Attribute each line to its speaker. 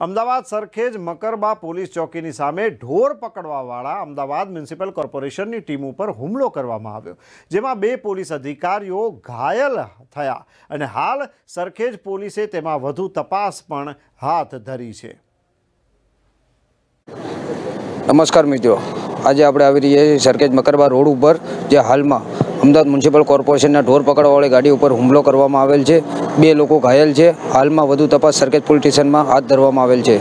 Speaker 1: Ahmedabad Sarkhej Makarba police ચોકીની સામે ઢોર પકડવાવાળા અમદાવાદ મ્યુનિસિપલ કોર્પોરેશનની ટીમો પર હુમલો કરવામાં આવ્યો જેમાં બે પોલીસ અધિકારીઓ ઘાયલ થયા અને હાલ સરખેજ પોલીસે તેમાં વધુ તપાસ પણ હાથ ધરી છે
Speaker 2: નમસ્કાર મિત્રો આજે આપણે આવી રહ્યા છીએ સરખેજ મકરબા રોડ ઉપર જે હાલમાં અમદાવાદ મ્યુનિસિપલ કોર્પોરેશનના ઢોર પકડવાવાળી ગાડી ઉપર હુમલો કરવામાં આવેલ છે બે લોકો ઘાયલ છે હાલમાં વધુ તપાસ સરખેજ પોલીસ સ્ટેશનમાં હાથ ધરવામાં આવેલ છે